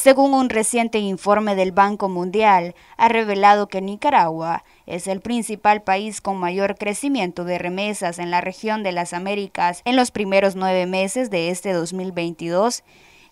según un reciente informe del Banco Mundial, ha revelado que Nicaragua es el principal país con mayor crecimiento de remesas en la región de las Américas en los primeros nueve meses de este 2022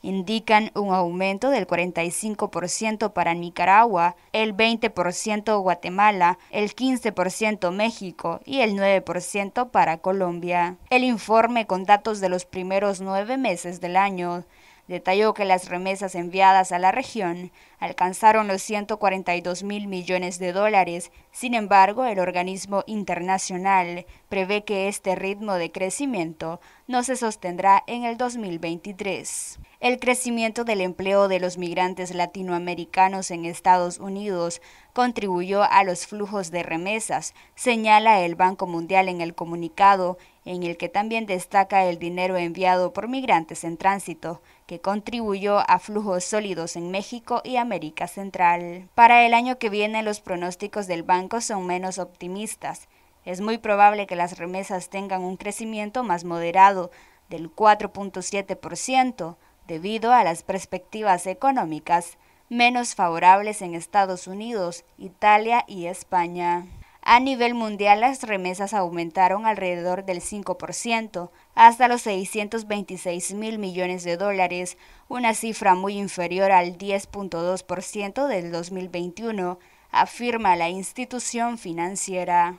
indican un aumento del 45% para Nicaragua, el 20% Guatemala, el 15% México y el 9% para Colombia. El informe con datos de los primeros nueve meses del año Detalló que las remesas enviadas a la región alcanzaron los 142 mil millones de dólares. Sin embargo, el organismo internacional prevé que este ritmo de crecimiento no se sostendrá en el 2023. El crecimiento del empleo de los migrantes latinoamericanos en Estados Unidos contribuyó a los flujos de remesas, señala el Banco Mundial en el comunicado, en el que también destaca el dinero enviado por migrantes en tránsito, que contribuyó a flujos sólidos en México y América Central. Para el año que viene los pronósticos del banco son menos optimistas es muy probable que las remesas tengan un crecimiento más moderado del 4.7% debido a las perspectivas económicas menos favorables en Estados Unidos, Italia y España. A nivel mundial, las remesas aumentaron alrededor del 5%, hasta los 626 mil millones de dólares, una cifra muy inferior al 10.2% del 2021, afirma la institución financiera.